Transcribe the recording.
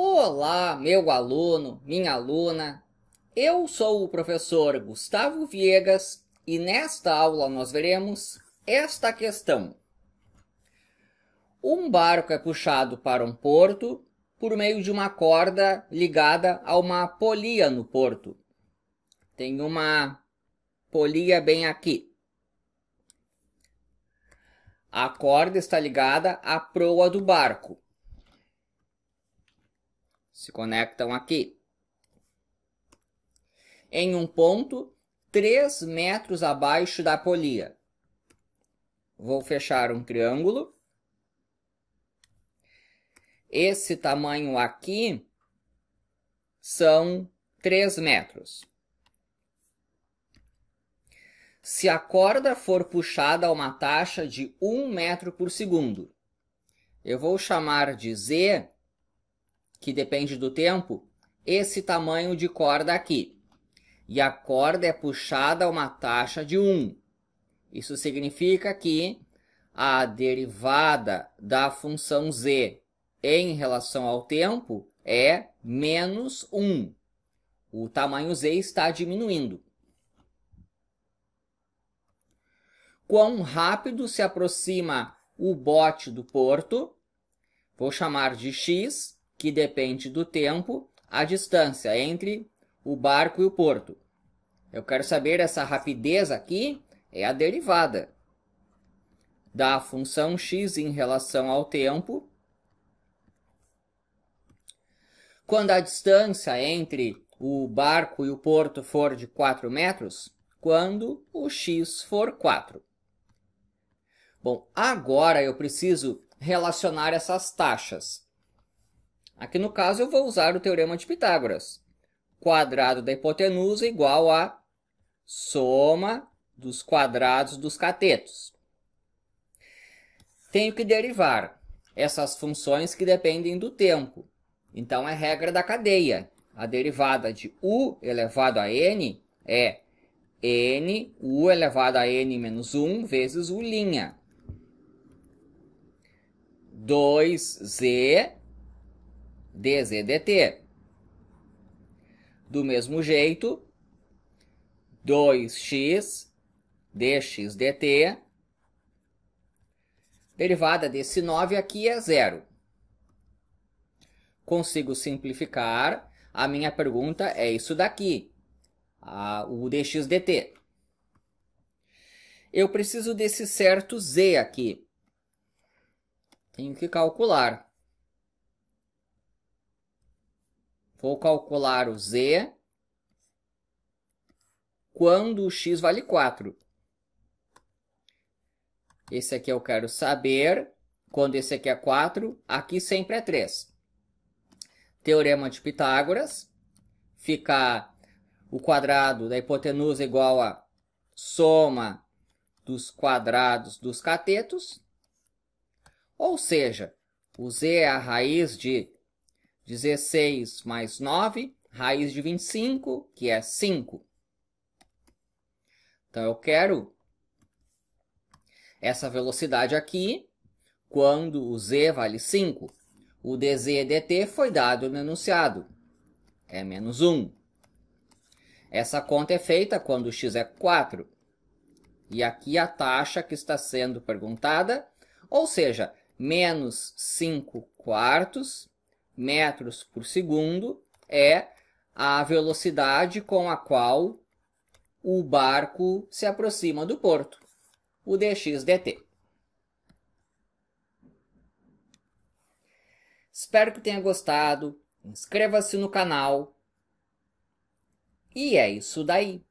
Olá, meu aluno, minha aluna. Eu sou o professor Gustavo Viegas e nesta aula nós veremos esta questão. Um barco é puxado para um porto por meio de uma corda ligada a uma polia no porto. Tem uma polia bem aqui. A corda está ligada à proa do barco se conectam aqui. Em um ponto, 3 metros abaixo da polia. Vou fechar um triângulo. Esse tamanho aqui são 3 metros. Se a corda for puxada a uma taxa de 1 metro por segundo, eu vou chamar de Z que depende do tempo, esse tamanho de corda aqui. E a corda é puxada a uma taxa de 1. Isso significa que a derivada da função z em relação ao tempo é menos 1. O tamanho z está diminuindo. Quão rápido se aproxima o bote do porto? Vou chamar de x que depende do tempo, a distância entre o barco e o porto. Eu quero saber essa rapidez aqui é a derivada da função x em relação ao tempo. Quando a distância entre o barco e o porto for de 4 metros, quando o x for 4. Bom, agora eu preciso relacionar essas taxas. Aqui no caso eu vou usar o Teorema de Pitágoras. Quadrado da hipotenusa igual a soma dos quadrados dos catetos. Tenho que derivar essas funções que dependem do tempo. Então é regra da cadeia. A derivada de u elevado a n é n, u elevado a n menos 1 vezes u linha. 2z dzdt. Do mesmo jeito, 2x dx dt. Derivada desse 9 aqui é zero. Consigo simplificar. A minha pergunta é isso daqui, a, o dx dt. Eu preciso desse certo z aqui. Tenho que calcular. Vou calcular o Z quando o x vale 4. Esse aqui eu quero saber quando esse aqui é 4, aqui sempre é 3. Teorema de Pitágoras. Fica o quadrado da hipotenusa igual a soma dos quadrados dos catetos. Ou seja, o z é a raiz de 16 mais 9, raiz de 25, que é 5. Então, eu quero essa velocidade aqui quando o z vale 5. O dz dt foi dado no enunciado, é menos 1. Essa conta é feita quando o x é 4. E aqui a taxa que está sendo perguntada, ou seja, menos 5 quartos metros por segundo é a velocidade com a qual o barco se aproxima do porto, o dxdt. Espero que tenha gostado. Inscreva-se no canal. E é isso daí.